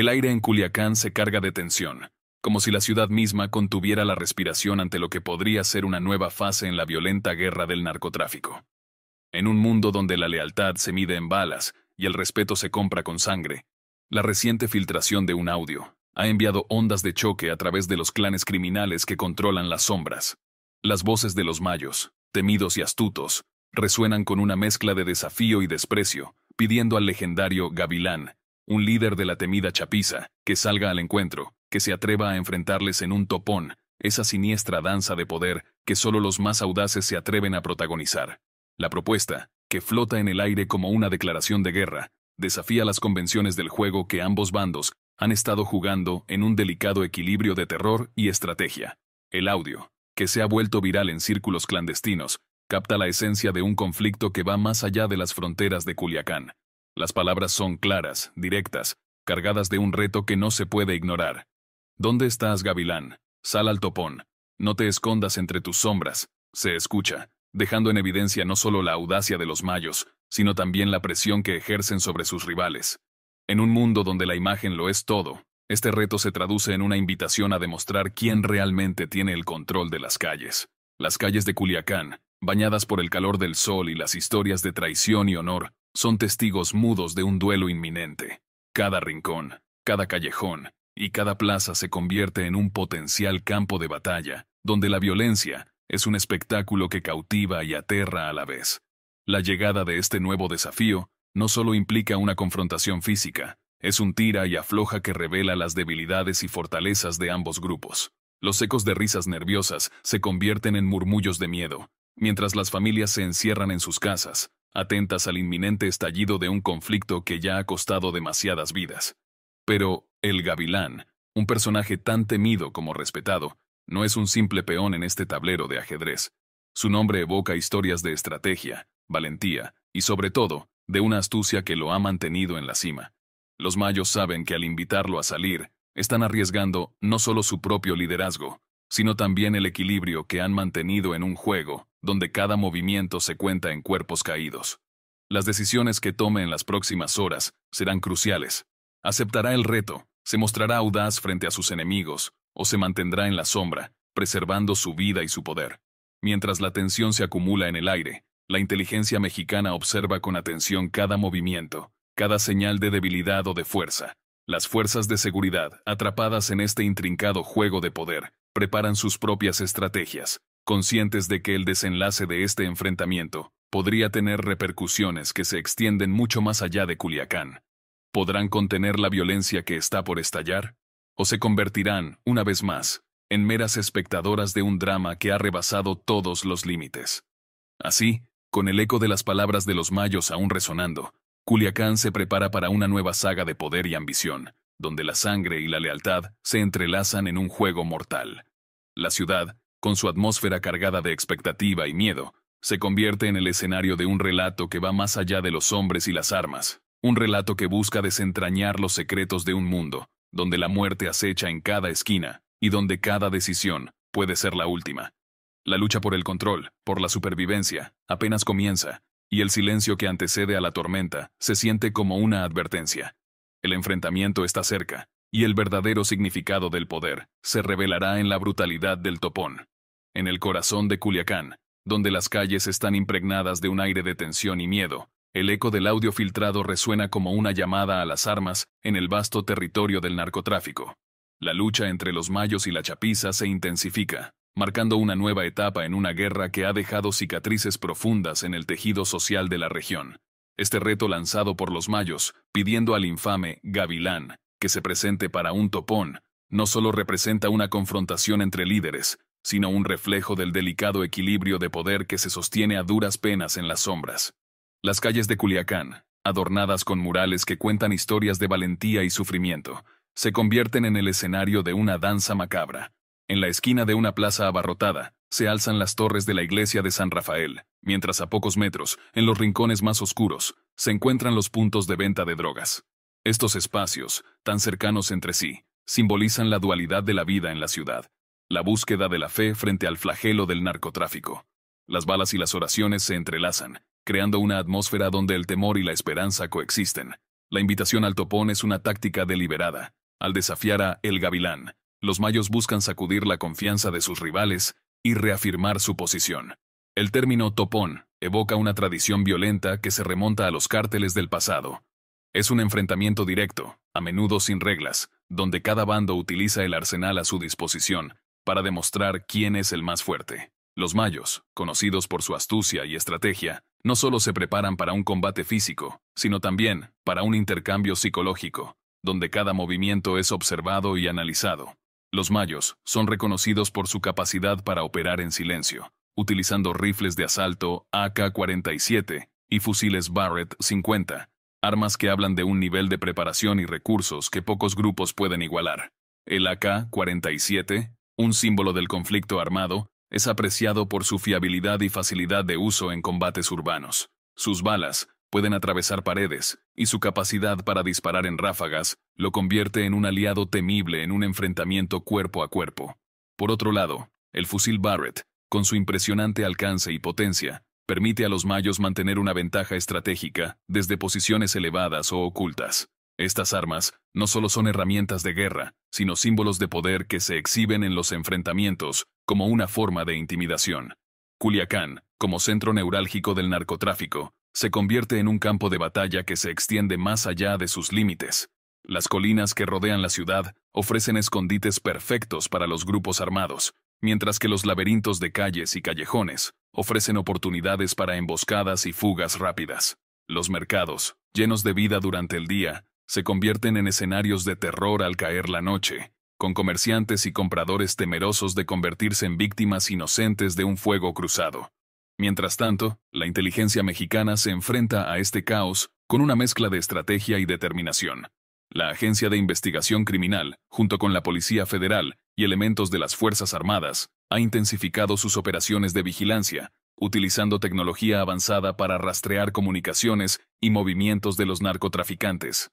El aire en Culiacán se carga de tensión, como si la ciudad misma contuviera la respiración ante lo que podría ser una nueva fase en la violenta guerra del narcotráfico. En un mundo donde la lealtad se mide en balas y el respeto se compra con sangre, la reciente filtración de un audio ha enviado ondas de choque a través de los clanes criminales que controlan las sombras. Las voces de los mayos, temidos y astutos, resuenan con una mezcla de desafío y desprecio, pidiendo al legendario Gavilán un líder de la temida chapiza, que salga al encuentro, que se atreva a enfrentarles en un topón, esa siniestra danza de poder que solo los más audaces se atreven a protagonizar. La propuesta, que flota en el aire como una declaración de guerra, desafía las convenciones del juego que ambos bandos han estado jugando en un delicado equilibrio de terror y estrategia. El audio, que se ha vuelto viral en círculos clandestinos, capta la esencia de un conflicto que va más allá de las fronteras de Culiacán, las palabras son claras, directas, cargadas de un reto que no se puede ignorar. ¿Dónde estás, Gavilán? Sal al topón. No te escondas entre tus sombras. Se escucha, dejando en evidencia no solo la audacia de los mayos, sino también la presión que ejercen sobre sus rivales. En un mundo donde la imagen lo es todo, este reto se traduce en una invitación a demostrar quién realmente tiene el control de las calles. Las calles de Culiacán, bañadas por el calor del sol y las historias de traición y honor, son testigos mudos de un duelo inminente. Cada rincón, cada callejón y cada plaza se convierte en un potencial campo de batalla, donde la violencia es un espectáculo que cautiva y aterra a la vez. La llegada de este nuevo desafío no solo implica una confrontación física, es un tira y afloja que revela las debilidades y fortalezas de ambos grupos. Los ecos de risas nerviosas se convierten en murmullos de miedo, mientras las familias se encierran en sus casas, atentas al inminente estallido de un conflicto que ya ha costado demasiadas vidas. Pero el gavilán, un personaje tan temido como respetado, no es un simple peón en este tablero de ajedrez. Su nombre evoca historias de estrategia, valentía y sobre todo, de una astucia que lo ha mantenido en la cima. Los mayos saben que al invitarlo a salir, están arriesgando no solo su propio liderazgo, sino también el equilibrio que han mantenido en un juego donde cada movimiento se cuenta en cuerpos caídos. Las decisiones que tome en las próximas horas serán cruciales. Aceptará el reto, se mostrará audaz frente a sus enemigos, o se mantendrá en la sombra, preservando su vida y su poder. Mientras la tensión se acumula en el aire, la inteligencia mexicana observa con atención cada movimiento, cada señal de debilidad o de fuerza. Las fuerzas de seguridad, atrapadas en este intrincado juego de poder, preparan sus propias estrategias, conscientes de que el desenlace de este enfrentamiento podría tener repercusiones que se extienden mucho más allá de Culiacán. ¿Podrán contener la violencia que está por estallar? ¿O se convertirán, una vez más, en meras espectadoras de un drama que ha rebasado todos los límites? Así, con el eco de las palabras de los mayos aún resonando, Culiacán se prepara para una nueva saga de poder y ambición, donde la sangre y la lealtad se entrelazan en un juego mortal. La ciudad, con su atmósfera cargada de expectativa y miedo, se convierte en el escenario de un relato que va más allá de los hombres y las armas, un relato que busca desentrañar los secretos de un mundo, donde la muerte acecha en cada esquina, y donde cada decisión puede ser la última. La lucha por el control, por la supervivencia, apenas comienza, y el silencio que antecede a la tormenta se siente como una advertencia. El enfrentamiento está cerca, y el verdadero significado del poder se revelará en la brutalidad del topón, en el corazón de Culiacán, donde las calles están impregnadas de un aire de tensión y miedo. El eco del audio filtrado resuena como una llamada a las armas en el vasto territorio del narcotráfico. La lucha entre los mayos y la chapiza se intensifica, marcando una nueva etapa en una guerra que ha dejado cicatrices profundas en el tejido social de la región. Este reto lanzado por los mayos, pidiendo al infame Gavilán que se presente para un topón, no solo representa una confrontación entre líderes, sino un reflejo del delicado equilibrio de poder que se sostiene a duras penas en las sombras. Las calles de Culiacán, adornadas con murales que cuentan historias de valentía y sufrimiento, se convierten en el escenario de una danza macabra. En la esquina de una plaza abarrotada, se alzan las torres de la iglesia de San Rafael, mientras a pocos metros, en los rincones más oscuros, se encuentran los puntos de venta de drogas. Estos espacios, tan cercanos entre sí, simbolizan la dualidad de la vida en la ciudad, la búsqueda de la fe frente al flagelo del narcotráfico. Las balas y las oraciones se entrelazan, creando una atmósfera donde el temor y la esperanza coexisten. La invitación al topón es una táctica deliberada. Al desafiar a El Gavilán, los mayos buscan sacudir la confianza de sus rivales y reafirmar su posición. El término topón evoca una tradición violenta que se remonta a los cárteles del pasado, es un enfrentamiento directo, a menudo sin reglas, donde cada bando utiliza el arsenal a su disposición para demostrar quién es el más fuerte. Los mayos, conocidos por su astucia y estrategia, no solo se preparan para un combate físico, sino también para un intercambio psicológico, donde cada movimiento es observado y analizado. Los mayos son reconocidos por su capacidad para operar en silencio, utilizando rifles de asalto AK-47 y fusiles Barrett 50 armas que hablan de un nivel de preparación y recursos que pocos grupos pueden igualar. El AK-47, un símbolo del conflicto armado, es apreciado por su fiabilidad y facilidad de uso en combates urbanos. Sus balas pueden atravesar paredes, y su capacidad para disparar en ráfagas lo convierte en un aliado temible en un enfrentamiento cuerpo a cuerpo. Por otro lado, el fusil Barrett, con su impresionante alcance y potencia, permite a los mayos mantener una ventaja estratégica desde posiciones elevadas o ocultas. Estas armas no solo son herramientas de guerra, sino símbolos de poder que se exhiben en los enfrentamientos como una forma de intimidación. Culiacán, como centro neurálgico del narcotráfico, se convierte en un campo de batalla que se extiende más allá de sus límites. Las colinas que rodean la ciudad ofrecen escondites perfectos para los grupos armados, mientras que los laberintos de calles y callejones ofrecen oportunidades para emboscadas y fugas rápidas. Los mercados, llenos de vida durante el día, se convierten en escenarios de terror al caer la noche, con comerciantes y compradores temerosos de convertirse en víctimas inocentes de un fuego cruzado. Mientras tanto, la inteligencia mexicana se enfrenta a este caos con una mezcla de estrategia y determinación la Agencia de Investigación Criminal, junto con la Policía Federal y elementos de las Fuerzas Armadas, ha intensificado sus operaciones de vigilancia, utilizando tecnología avanzada para rastrear comunicaciones y movimientos de los narcotraficantes.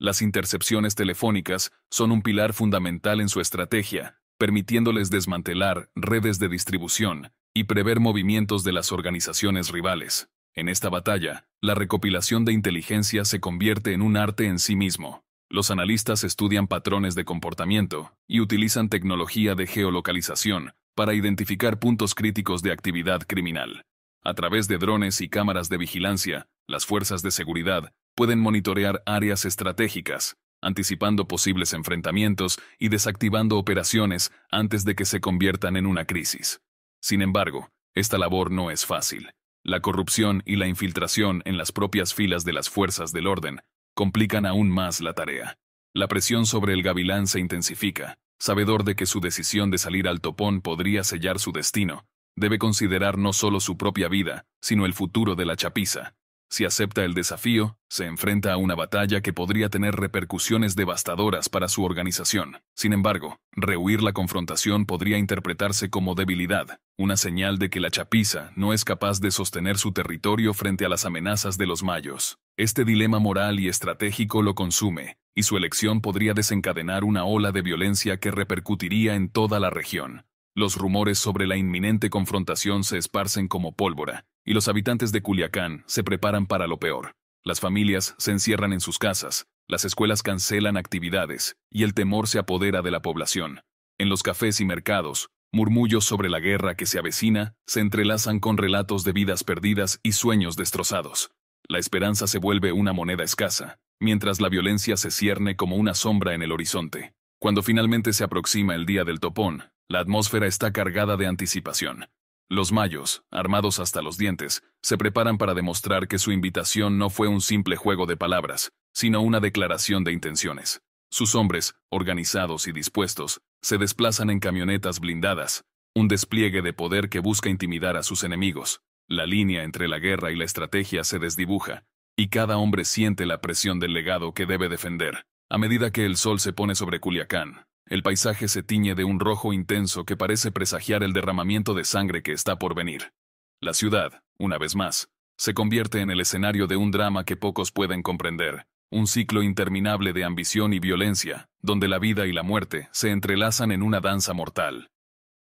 Las intercepciones telefónicas son un pilar fundamental en su estrategia, permitiéndoles desmantelar redes de distribución y prever movimientos de las organizaciones rivales. En esta batalla, la recopilación de inteligencia se convierte en un arte en sí mismo. Los analistas estudian patrones de comportamiento y utilizan tecnología de geolocalización para identificar puntos críticos de actividad criminal. A través de drones y cámaras de vigilancia, las fuerzas de seguridad pueden monitorear áreas estratégicas, anticipando posibles enfrentamientos y desactivando operaciones antes de que se conviertan en una crisis. Sin embargo, esta labor no es fácil. La corrupción y la infiltración en las propias filas de las fuerzas del orden complican aún más la tarea. La presión sobre el gavilán se intensifica, sabedor de que su decisión de salir al topón podría sellar su destino, debe considerar no solo su propia vida, sino el futuro de la chapiza. Si acepta el desafío, se enfrenta a una batalla que podría tener repercusiones devastadoras para su organización. Sin embargo, rehuir la confrontación podría interpretarse como debilidad, una señal de que la chapiza no es capaz de sostener su territorio frente a las amenazas de los mayos. Este dilema moral y estratégico lo consume, y su elección podría desencadenar una ola de violencia que repercutiría en toda la región. Los rumores sobre la inminente confrontación se esparcen como pólvora, y los habitantes de Culiacán se preparan para lo peor. Las familias se encierran en sus casas, las escuelas cancelan actividades, y el temor se apodera de la población. En los cafés y mercados, murmullos sobre la guerra que se avecina se entrelazan con relatos de vidas perdidas y sueños destrozados la esperanza se vuelve una moneda escasa, mientras la violencia se cierne como una sombra en el horizonte. Cuando finalmente se aproxima el día del topón, la atmósfera está cargada de anticipación. Los mayos, armados hasta los dientes, se preparan para demostrar que su invitación no fue un simple juego de palabras, sino una declaración de intenciones. Sus hombres, organizados y dispuestos, se desplazan en camionetas blindadas, un despliegue de poder que busca intimidar a sus enemigos. La línea entre la guerra y la estrategia se desdibuja, y cada hombre siente la presión del legado que debe defender. A medida que el sol se pone sobre Culiacán, el paisaje se tiñe de un rojo intenso que parece presagiar el derramamiento de sangre que está por venir. La ciudad, una vez más, se convierte en el escenario de un drama que pocos pueden comprender, un ciclo interminable de ambición y violencia, donde la vida y la muerte se entrelazan en una danza mortal.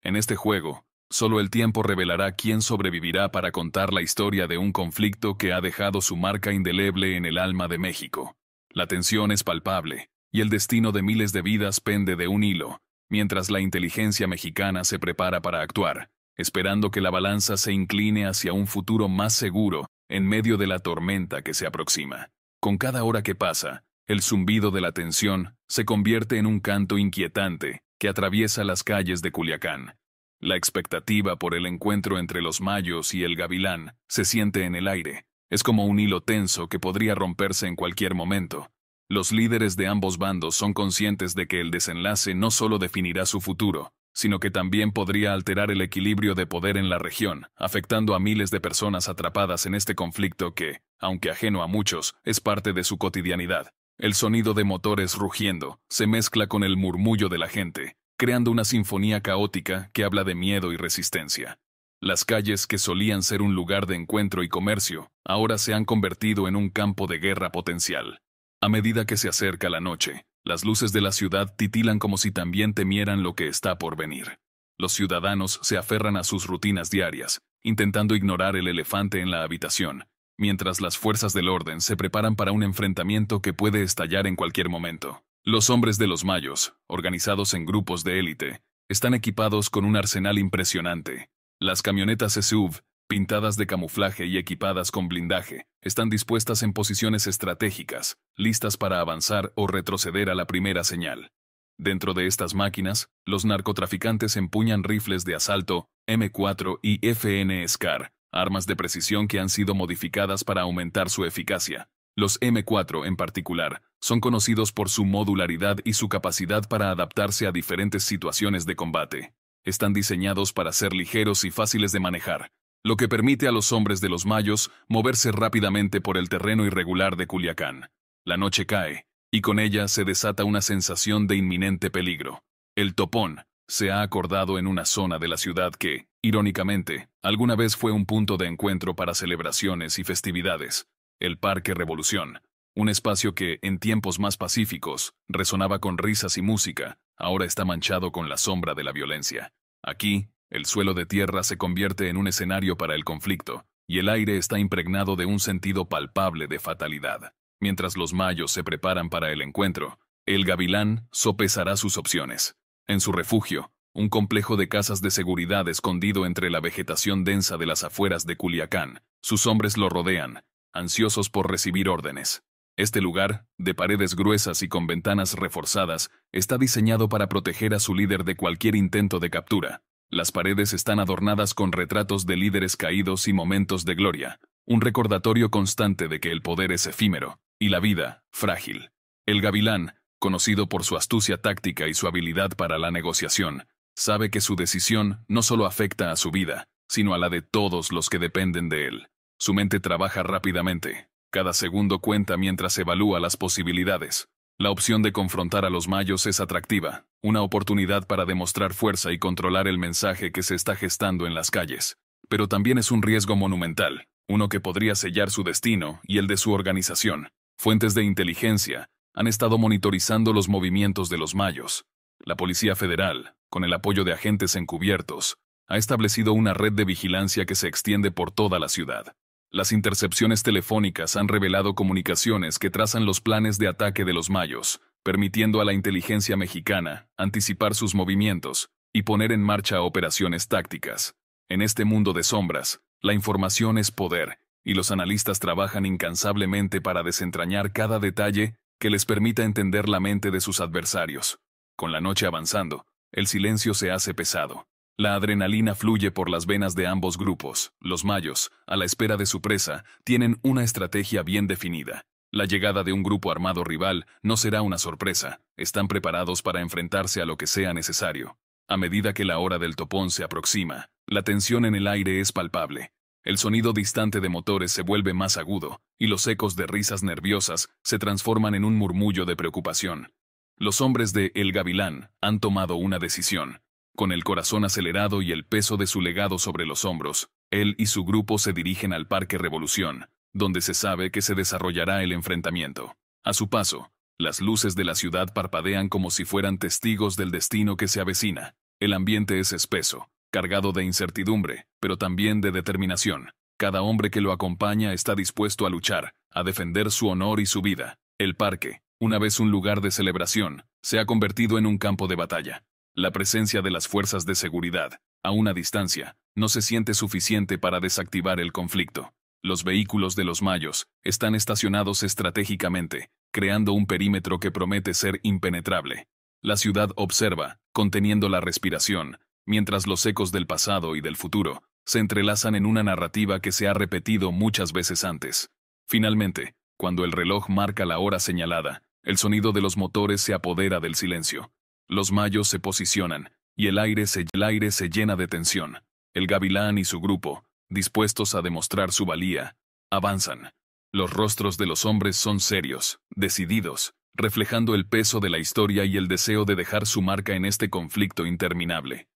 En este juego, Solo el tiempo revelará quién sobrevivirá para contar la historia de un conflicto que ha dejado su marca indeleble en el alma de México. La tensión es palpable, y el destino de miles de vidas pende de un hilo, mientras la inteligencia mexicana se prepara para actuar, esperando que la balanza se incline hacia un futuro más seguro en medio de la tormenta que se aproxima. Con cada hora que pasa, el zumbido de la tensión se convierte en un canto inquietante que atraviesa las calles de Culiacán, la expectativa por el encuentro entre los mayos y el gavilán se siente en el aire. Es como un hilo tenso que podría romperse en cualquier momento. Los líderes de ambos bandos son conscientes de que el desenlace no solo definirá su futuro, sino que también podría alterar el equilibrio de poder en la región, afectando a miles de personas atrapadas en este conflicto que, aunque ajeno a muchos, es parte de su cotidianidad. El sonido de motores rugiendo se mezcla con el murmullo de la gente, creando una sinfonía caótica que habla de miedo y resistencia. Las calles que solían ser un lugar de encuentro y comercio, ahora se han convertido en un campo de guerra potencial. A medida que se acerca la noche, las luces de la ciudad titilan como si también temieran lo que está por venir. Los ciudadanos se aferran a sus rutinas diarias, intentando ignorar el elefante en la habitación, mientras las fuerzas del orden se preparan para un enfrentamiento que puede estallar en cualquier momento. Los hombres de los mayos, organizados en grupos de élite, están equipados con un arsenal impresionante. Las camionetas SUV, pintadas de camuflaje y equipadas con blindaje, están dispuestas en posiciones estratégicas, listas para avanzar o retroceder a la primera señal. Dentro de estas máquinas, los narcotraficantes empuñan rifles de asalto, M4 y FN SCAR, armas de precisión que han sido modificadas para aumentar su eficacia, los M4, en particular, son conocidos por su modularidad y su capacidad para adaptarse a diferentes situaciones de combate. Están diseñados para ser ligeros y fáciles de manejar, lo que permite a los hombres de los mayos moverse rápidamente por el terreno irregular de Culiacán. La noche cae, y con ella se desata una sensación de inminente peligro. El topón se ha acordado en una zona de la ciudad que, irónicamente, alguna vez fue un punto de encuentro para celebraciones y festividades, el Parque Revolución, un espacio que, en tiempos más pacíficos, resonaba con risas y música, ahora está manchado con la sombra de la violencia. Aquí, el suelo de tierra se convierte en un escenario para el conflicto, y el aire está impregnado de un sentido palpable de fatalidad. Mientras los mayos se preparan para el encuentro, el gavilán sopesará sus opciones. En su refugio, un complejo de casas de seguridad escondido entre la vegetación densa de las afueras de Culiacán, sus hombres lo rodean, ansiosos por recibir órdenes. Este lugar, de paredes gruesas y con ventanas reforzadas, está diseñado para proteger a su líder de cualquier intento de captura. Las paredes están adornadas con retratos de líderes caídos y momentos de gloria, un recordatorio constante de que el poder es efímero, y la vida, frágil. El gavilán, conocido por su astucia táctica y su habilidad para la negociación, sabe que su decisión no solo afecta a su vida, sino a la de todos los que dependen de él. Su mente trabaja rápidamente. Cada segundo cuenta mientras evalúa las posibilidades. La opción de confrontar a los mayos es atractiva, una oportunidad para demostrar fuerza y controlar el mensaje que se está gestando en las calles. Pero también es un riesgo monumental, uno que podría sellar su destino y el de su organización. Fuentes de inteligencia han estado monitorizando los movimientos de los mayos. La Policía Federal, con el apoyo de agentes encubiertos, ha establecido una red de vigilancia que se extiende por toda la ciudad. Las intercepciones telefónicas han revelado comunicaciones que trazan los planes de ataque de los mayos, permitiendo a la inteligencia mexicana anticipar sus movimientos y poner en marcha operaciones tácticas. En este mundo de sombras, la información es poder, y los analistas trabajan incansablemente para desentrañar cada detalle que les permita entender la mente de sus adversarios. Con la noche avanzando, el silencio se hace pesado, la adrenalina fluye por las venas de ambos grupos. Los mayos, a la espera de su presa, tienen una estrategia bien definida. La llegada de un grupo armado rival no será una sorpresa, están preparados para enfrentarse a lo que sea necesario. A medida que la hora del topón se aproxima, la tensión en el aire es palpable. El sonido distante de motores se vuelve más agudo, y los ecos de risas nerviosas se transforman en un murmullo de preocupación. Los hombres de El Gavilán han tomado una decisión. Con el corazón acelerado y el peso de su legado sobre los hombros, él y su grupo se dirigen al Parque Revolución, donde se sabe que se desarrollará el enfrentamiento. A su paso, las luces de la ciudad parpadean como si fueran testigos del destino que se avecina. El ambiente es espeso, cargado de incertidumbre, pero también de determinación. Cada hombre que lo acompaña está dispuesto a luchar, a defender su honor y su vida. El parque, una vez un lugar de celebración, se ha convertido en un campo de batalla. La presencia de las fuerzas de seguridad, a una distancia, no se siente suficiente para desactivar el conflicto. Los vehículos de los mayos están estacionados estratégicamente, creando un perímetro que promete ser impenetrable. La ciudad observa, conteniendo la respiración, mientras los ecos del pasado y del futuro se entrelazan en una narrativa que se ha repetido muchas veces antes. Finalmente, cuando el reloj marca la hora señalada, el sonido de los motores se apodera del silencio, los mayos se posicionan, y el aire se, el aire se llena de tensión. El gavilán y su grupo, dispuestos a demostrar su valía, avanzan. Los rostros de los hombres son serios, decididos, reflejando el peso de la historia y el deseo de dejar su marca en este conflicto interminable.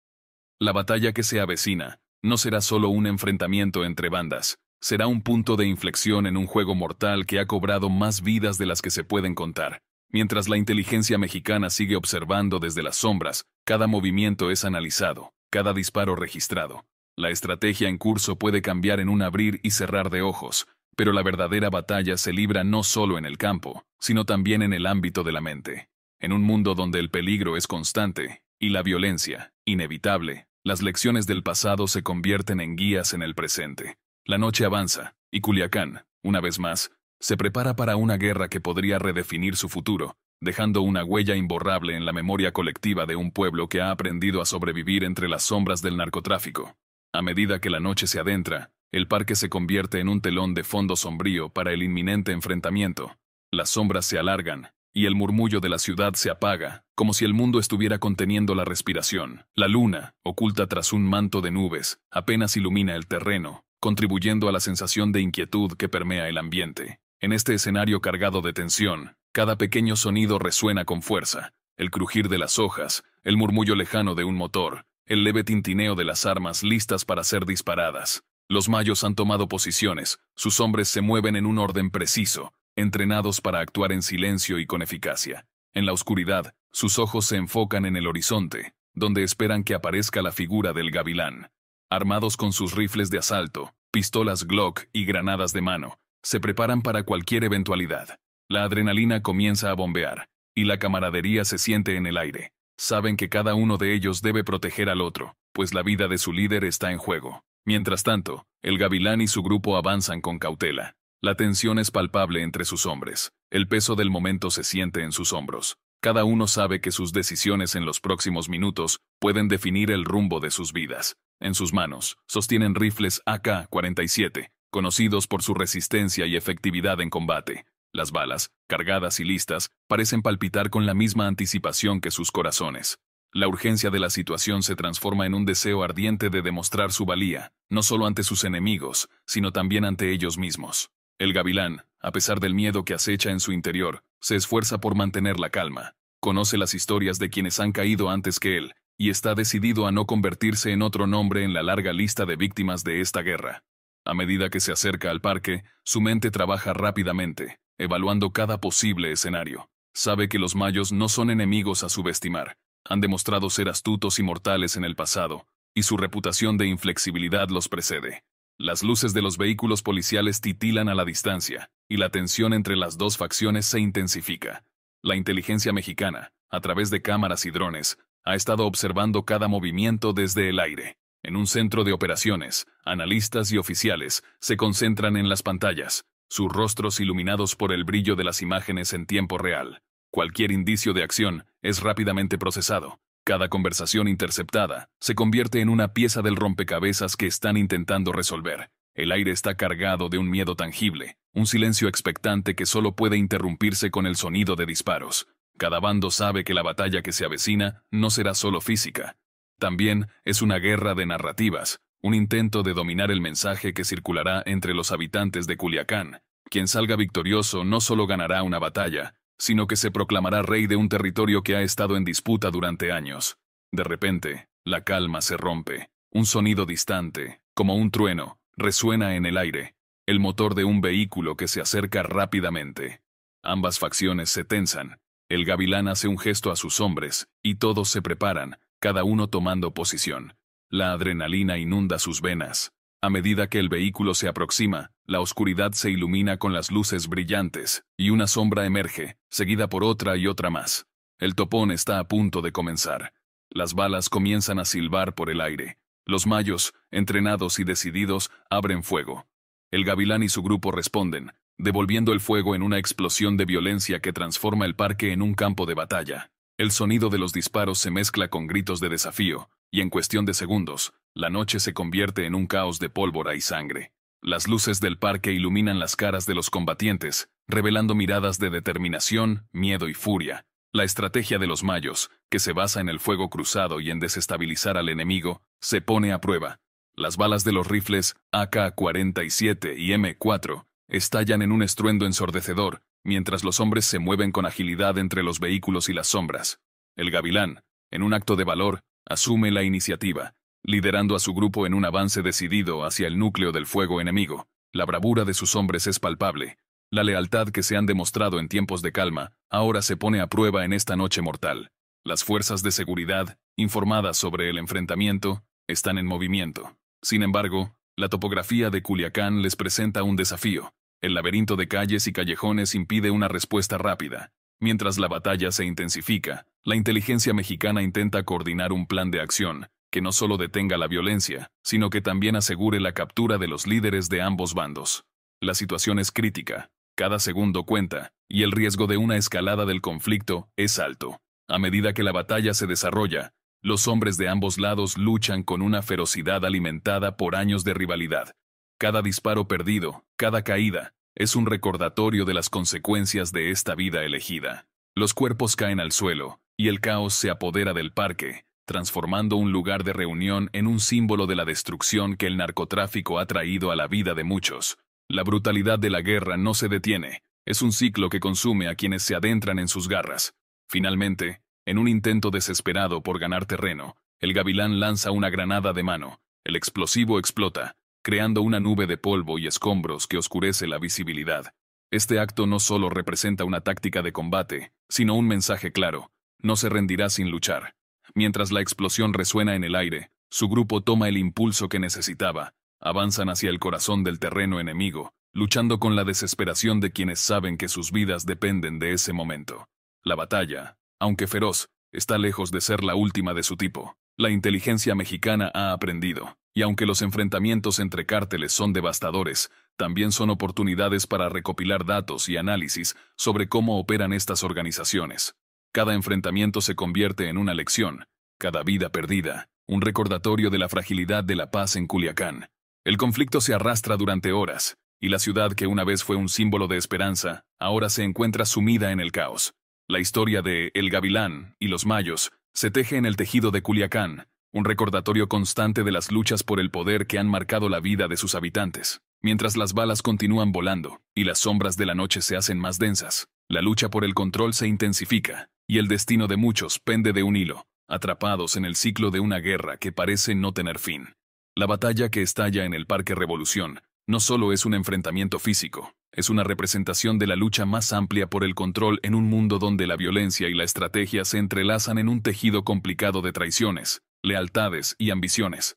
La batalla que se avecina no será solo un enfrentamiento entre bandas, será un punto de inflexión en un juego mortal que ha cobrado más vidas de las que se pueden contar, Mientras la inteligencia mexicana sigue observando desde las sombras, cada movimiento es analizado, cada disparo registrado. La estrategia en curso puede cambiar en un abrir y cerrar de ojos, pero la verdadera batalla se libra no solo en el campo, sino también en el ámbito de la mente. En un mundo donde el peligro es constante y la violencia, inevitable, las lecciones del pasado se convierten en guías en el presente. La noche avanza, y Culiacán, una vez más, se prepara para una guerra que podría redefinir su futuro, dejando una huella imborrable en la memoria colectiva de un pueblo que ha aprendido a sobrevivir entre las sombras del narcotráfico. A medida que la noche se adentra, el parque se convierte en un telón de fondo sombrío para el inminente enfrentamiento. Las sombras se alargan, y el murmullo de la ciudad se apaga, como si el mundo estuviera conteniendo la respiración. La luna, oculta tras un manto de nubes, apenas ilumina el terreno, contribuyendo a la sensación de inquietud que permea el ambiente. En este escenario cargado de tensión, cada pequeño sonido resuena con fuerza, el crujir de las hojas, el murmullo lejano de un motor, el leve tintineo de las armas listas para ser disparadas. Los mayos han tomado posiciones, sus hombres se mueven en un orden preciso, entrenados para actuar en silencio y con eficacia. En la oscuridad, sus ojos se enfocan en el horizonte, donde esperan que aparezca la figura del gavilán. Armados con sus rifles de asalto, pistolas Glock y granadas de mano, se preparan para cualquier eventualidad. La adrenalina comienza a bombear, y la camaradería se siente en el aire. Saben que cada uno de ellos debe proteger al otro, pues la vida de su líder está en juego. Mientras tanto, el gavilán y su grupo avanzan con cautela. La tensión es palpable entre sus hombres, el peso del momento se siente en sus hombros. Cada uno sabe que sus decisiones en los próximos minutos pueden definir el rumbo de sus vidas. En sus manos, sostienen rifles AK-47, conocidos por su resistencia y efectividad en combate. Las balas, cargadas y listas, parecen palpitar con la misma anticipación que sus corazones. La urgencia de la situación se transforma en un deseo ardiente de demostrar su valía, no solo ante sus enemigos, sino también ante ellos mismos. El gavilán, a pesar del miedo que acecha en su interior, se esfuerza por mantener la calma. Conoce las historias de quienes han caído antes que él, y está decidido a no convertirse en otro nombre en la larga lista de víctimas de esta guerra. A medida que se acerca al parque, su mente trabaja rápidamente, evaluando cada posible escenario. Sabe que los mayos no son enemigos a subestimar. Han demostrado ser astutos y mortales en el pasado, y su reputación de inflexibilidad los precede. Las luces de los vehículos policiales titilan a la distancia, y la tensión entre las dos facciones se intensifica. La inteligencia mexicana, a través de cámaras y drones, ha estado observando cada movimiento desde el aire. En un centro de operaciones, analistas y oficiales se concentran en las pantallas, sus rostros iluminados por el brillo de las imágenes en tiempo real. Cualquier indicio de acción es rápidamente procesado. Cada conversación interceptada se convierte en una pieza del rompecabezas que están intentando resolver. El aire está cargado de un miedo tangible, un silencio expectante que solo puede interrumpirse con el sonido de disparos. Cada bando sabe que la batalla que se avecina no será solo física, también es una guerra de narrativas, un intento de dominar el mensaje que circulará entre los habitantes de Culiacán. Quien salga victorioso no solo ganará una batalla, sino que se proclamará rey de un territorio que ha estado en disputa durante años. De repente, la calma se rompe. Un sonido distante, como un trueno, resuena en el aire, el motor de un vehículo que se acerca rápidamente. Ambas facciones se tensan, el gavilán hace un gesto a sus hombres, y todos se preparan, cada uno tomando posición. La adrenalina inunda sus venas. A medida que el vehículo se aproxima, la oscuridad se ilumina con las luces brillantes, y una sombra emerge, seguida por otra y otra más. El topón está a punto de comenzar. Las balas comienzan a silbar por el aire. Los mayos, entrenados y decididos, abren fuego. El gavilán y su grupo responden, devolviendo el fuego en una explosión de violencia que transforma el parque en un campo de batalla. El sonido de los disparos se mezcla con gritos de desafío, y en cuestión de segundos, la noche se convierte en un caos de pólvora y sangre. Las luces del parque iluminan las caras de los combatientes, revelando miradas de determinación, miedo y furia. La estrategia de los mayos, que se basa en el fuego cruzado y en desestabilizar al enemigo, se pone a prueba. Las balas de los rifles AK-47 y M4 estallan en un estruendo ensordecedor, Mientras los hombres se mueven con agilidad entre los vehículos y las sombras, el gavilán, en un acto de valor, asume la iniciativa, liderando a su grupo en un avance decidido hacia el núcleo del fuego enemigo. La bravura de sus hombres es palpable. La lealtad que se han demostrado en tiempos de calma ahora se pone a prueba en esta noche mortal. Las fuerzas de seguridad, informadas sobre el enfrentamiento, están en movimiento. Sin embargo, la topografía de Culiacán les presenta un desafío, el laberinto de calles y callejones impide una respuesta rápida. Mientras la batalla se intensifica, la inteligencia mexicana intenta coordinar un plan de acción que no solo detenga la violencia, sino que también asegure la captura de los líderes de ambos bandos. La situación es crítica, cada segundo cuenta, y el riesgo de una escalada del conflicto es alto. A medida que la batalla se desarrolla, los hombres de ambos lados luchan con una ferocidad alimentada por años de rivalidad. Cada disparo perdido, cada caída, es un recordatorio de las consecuencias de esta vida elegida. Los cuerpos caen al suelo, y el caos se apodera del parque, transformando un lugar de reunión en un símbolo de la destrucción que el narcotráfico ha traído a la vida de muchos. La brutalidad de la guerra no se detiene, es un ciclo que consume a quienes se adentran en sus garras. Finalmente, en un intento desesperado por ganar terreno, el gavilán lanza una granada de mano, el explosivo explota, creando una nube de polvo y escombros que oscurece la visibilidad. Este acto no solo representa una táctica de combate, sino un mensaje claro, no se rendirá sin luchar. Mientras la explosión resuena en el aire, su grupo toma el impulso que necesitaba, avanzan hacia el corazón del terreno enemigo, luchando con la desesperación de quienes saben que sus vidas dependen de ese momento. La batalla, aunque feroz, está lejos de ser la última de su tipo. La inteligencia mexicana ha aprendido. Y aunque los enfrentamientos entre cárteles son devastadores, también son oportunidades para recopilar datos y análisis sobre cómo operan estas organizaciones. Cada enfrentamiento se convierte en una lección, cada vida perdida, un recordatorio de la fragilidad de la paz en Culiacán. El conflicto se arrastra durante horas, y la ciudad que una vez fue un símbolo de esperanza, ahora se encuentra sumida en el caos. La historia de El Gavilán y los Mayos se teje en el tejido de Culiacán, un recordatorio constante de las luchas por el poder que han marcado la vida de sus habitantes. Mientras las balas continúan volando y las sombras de la noche se hacen más densas, la lucha por el control se intensifica y el destino de muchos pende de un hilo, atrapados en el ciclo de una guerra que parece no tener fin. La batalla que estalla en el Parque Revolución no solo es un enfrentamiento físico, es una representación de la lucha más amplia por el control en un mundo donde la violencia y la estrategia se entrelazan en un tejido complicado de traiciones, lealtades y ambiciones.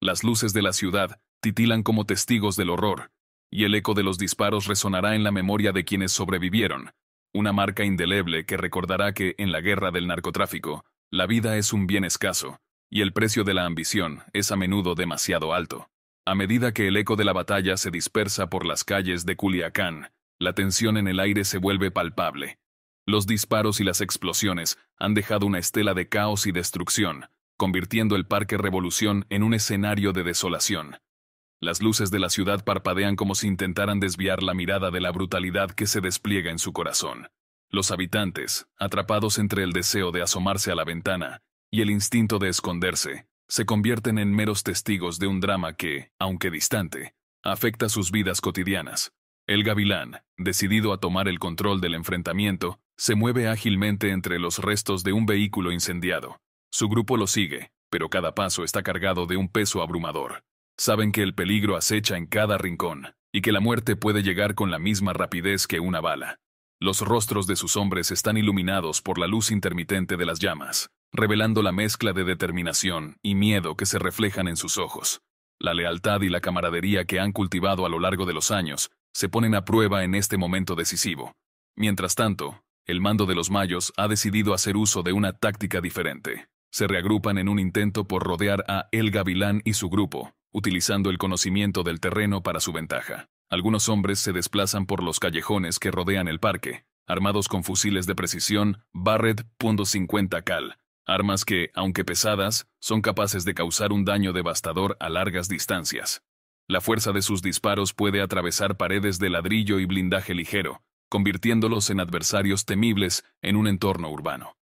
Las luces de la ciudad titilan como testigos del horror, y el eco de los disparos resonará en la memoria de quienes sobrevivieron, una marca indeleble que recordará que, en la guerra del narcotráfico, la vida es un bien escaso, y el precio de la ambición es a menudo demasiado alto. A medida que el eco de la batalla se dispersa por las calles de Culiacán, la tensión en el aire se vuelve palpable. Los disparos y las explosiones han dejado una estela de caos y destrucción, convirtiendo el Parque Revolución en un escenario de desolación. Las luces de la ciudad parpadean como si intentaran desviar la mirada de la brutalidad que se despliega en su corazón. Los habitantes, atrapados entre el deseo de asomarse a la ventana y el instinto de esconderse, se convierten en meros testigos de un drama que, aunque distante, afecta sus vidas cotidianas. El gavilán, decidido a tomar el control del enfrentamiento, se mueve ágilmente entre los restos de un vehículo incendiado, su grupo lo sigue, pero cada paso está cargado de un peso abrumador. Saben que el peligro acecha en cada rincón, y que la muerte puede llegar con la misma rapidez que una bala. Los rostros de sus hombres están iluminados por la luz intermitente de las llamas, revelando la mezcla de determinación y miedo que se reflejan en sus ojos. La lealtad y la camaradería que han cultivado a lo largo de los años se ponen a prueba en este momento decisivo. Mientras tanto, el mando de los mayos ha decidido hacer uso de una táctica diferente. Se reagrupan en un intento por rodear a El Gavilán y su grupo, utilizando el conocimiento del terreno para su ventaja. Algunos hombres se desplazan por los callejones que rodean el parque, armados con fusiles de precisión Barrett .50 cal, armas que, aunque pesadas, son capaces de causar un daño devastador a largas distancias. La fuerza de sus disparos puede atravesar paredes de ladrillo y blindaje ligero, convirtiéndolos en adversarios temibles en un entorno urbano.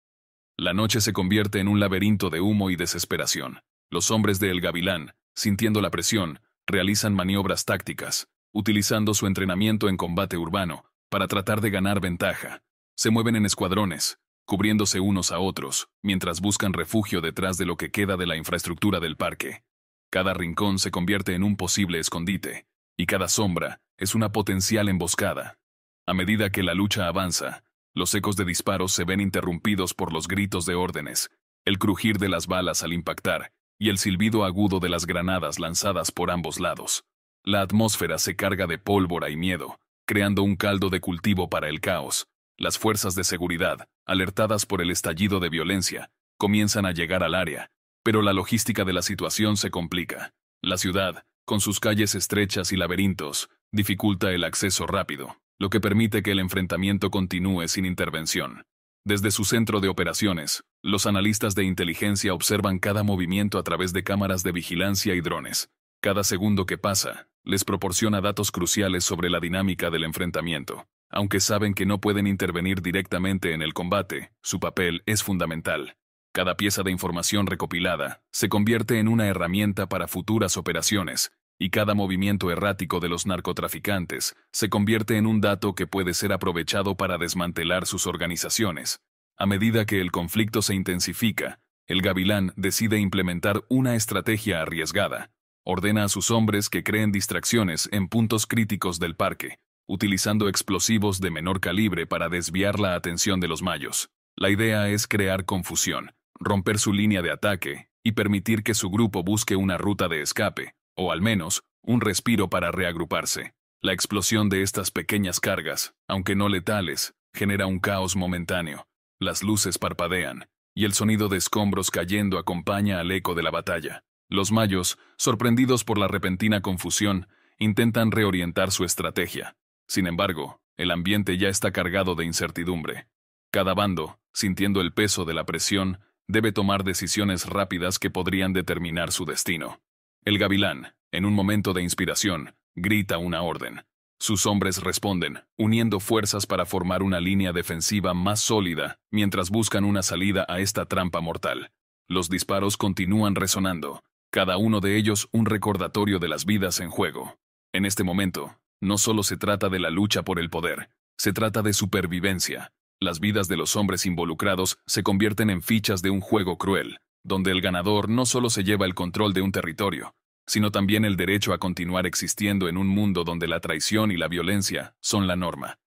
La noche se convierte en un laberinto de humo y desesperación. Los hombres de El Gavilán, sintiendo la presión, realizan maniobras tácticas, utilizando su entrenamiento en combate urbano, para tratar de ganar ventaja. Se mueven en escuadrones, cubriéndose unos a otros, mientras buscan refugio detrás de lo que queda de la infraestructura del parque. Cada rincón se convierte en un posible escondite, y cada sombra es una potencial emboscada. A medida que la lucha avanza, los ecos de disparos se ven interrumpidos por los gritos de órdenes, el crujir de las balas al impactar y el silbido agudo de las granadas lanzadas por ambos lados. La atmósfera se carga de pólvora y miedo, creando un caldo de cultivo para el caos. Las fuerzas de seguridad, alertadas por el estallido de violencia, comienzan a llegar al área, pero la logística de la situación se complica. La ciudad, con sus calles estrechas y laberintos, dificulta el acceso rápido lo que permite que el enfrentamiento continúe sin intervención. Desde su centro de operaciones, los analistas de inteligencia observan cada movimiento a través de cámaras de vigilancia y drones. Cada segundo que pasa, les proporciona datos cruciales sobre la dinámica del enfrentamiento. Aunque saben que no pueden intervenir directamente en el combate, su papel es fundamental. Cada pieza de información recopilada se convierte en una herramienta para futuras operaciones, y cada movimiento errático de los narcotraficantes se convierte en un dato que puede ser aprovechado para desmantelar sus organizaciones. A medida que el conflicto se intensifica, el gavilán decide implementar una estrategia arriesgada. Ordena a sus hombres que creen distracciones en puntos críticos del parque, utilizando explosivos de menor calibre para desviar la atención de los mayos. La idea es crear confusión, romper su línea de ataque y permitir que su grupo busque una ruta de escape, o al menos, un respiro para reagruparse. La explosión de estas pequeñas cargas, aunque no letales, genera un caos momentáneo. Las luces parpadean, y el sonido de escombros cayendo acompaña al eco de la batalla. Los mayos, sorprendidos por la repentina confusión, intentan reorientar su estrategia. Sin embargo, el ambiente ya está cargado de incertidumbre. Cada bando, sintiendo el peso de la presión, debe tomar decisiones rápidas que podrían determinar su destino. El gavilán, en un momento de inspiración, grita una orden. Sus hombres responden, uniendo fuerzas para formar una línea defensiva más sólida mientras buscan una salida a esta trampa mortal. Los disparos continúan resonando, cada uno de ellos un recordatorio de las vidas en juego. En este momento, no solo se trata de la lucha por el poder, se trata de supervivencia. Las vidas de los hombres involucrados se convierten en fichas de un juego cruel, donde el ganador no solo se lleva el control de un territorio, sino también el derecho a continuar existiendo en un mundo donde la traición y la violencia son la norma.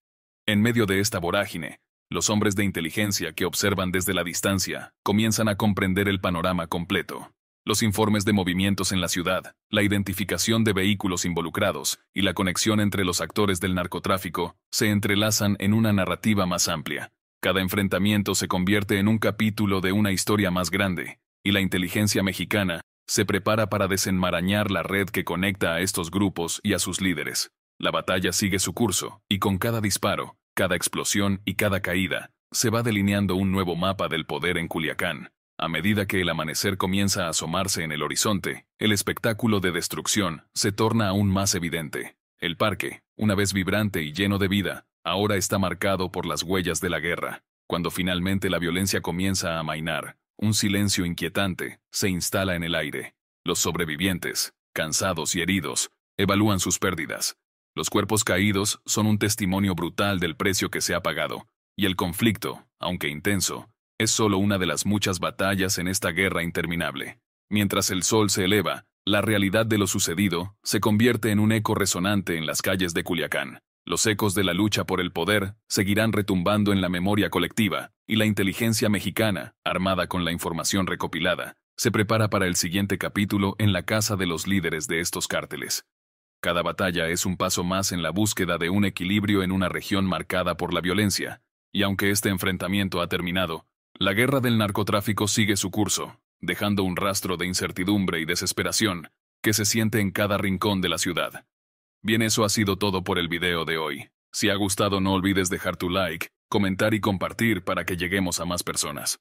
En medio de esta vorágine, los hombres de inteligencia que observan desde la distancia comienzan a comprender el panorama completo. Los informes de movimientos en la ciudad, la identificación de vehículos involucrados y la conexión entre los actores del narcotráfico se entrelazan en una narrativa más amplia. Cada enfrentamiento se convierte en un capítulo de una historia más grande, y la inteligencia mexicana, se prepara para desenmarañar la red que conecta a estos grupos y a sus líderes. La batalla sigue su curso, y con cada disparo, cada explosión y cada caída, se va delineando un nuevo mapa del poder en Culiacán. A medida que el amanecer comienza a asomarse en el horizonte, el espectáculo de destrucción se torna aún más evidente. El parque, una vez vibrante y lleno de vida, ahora está marcado por las huellas de la guerra. Cuando finalmente la violencia comienza a amainar, un silencio inquietante se instala en el aire. Los sobrevivientes, cansados y heridos, evalúan sus pérdidas. Los cuerpos caídos son un testimonio brutal del precio que se ha pagado, y el conflicto, aunque intenso, es solo una de las muchas batallas en esta guerra interminable. Mientras el sol se eleva, la realidad de lo sucedido se convierte en un eco resonante en las calles de Culiacán. Los ecos de la lucha por el poder seguirán retumbando en la memoria colectiva, y la inteligencia mexicana, armada con la información recopilada, se prepara para el siguiente capítulo en la casa de los líderes de estos cárteles. Cada batalla es un paso más en la búsqueda de un equilibrio en una región marcada por la violencia, y aunque este enfrentamiento ha terminado, la guerra del narcotráfico sigue su curso, dejando un rastro de incertidumbre y desesperación que se siente en cada rincón de la ciudad. Bien eso ha sido todo por el video de hoy. Si ha gustado no olvides dejar tu like, comentar y compartir para que lleguemos a más personas.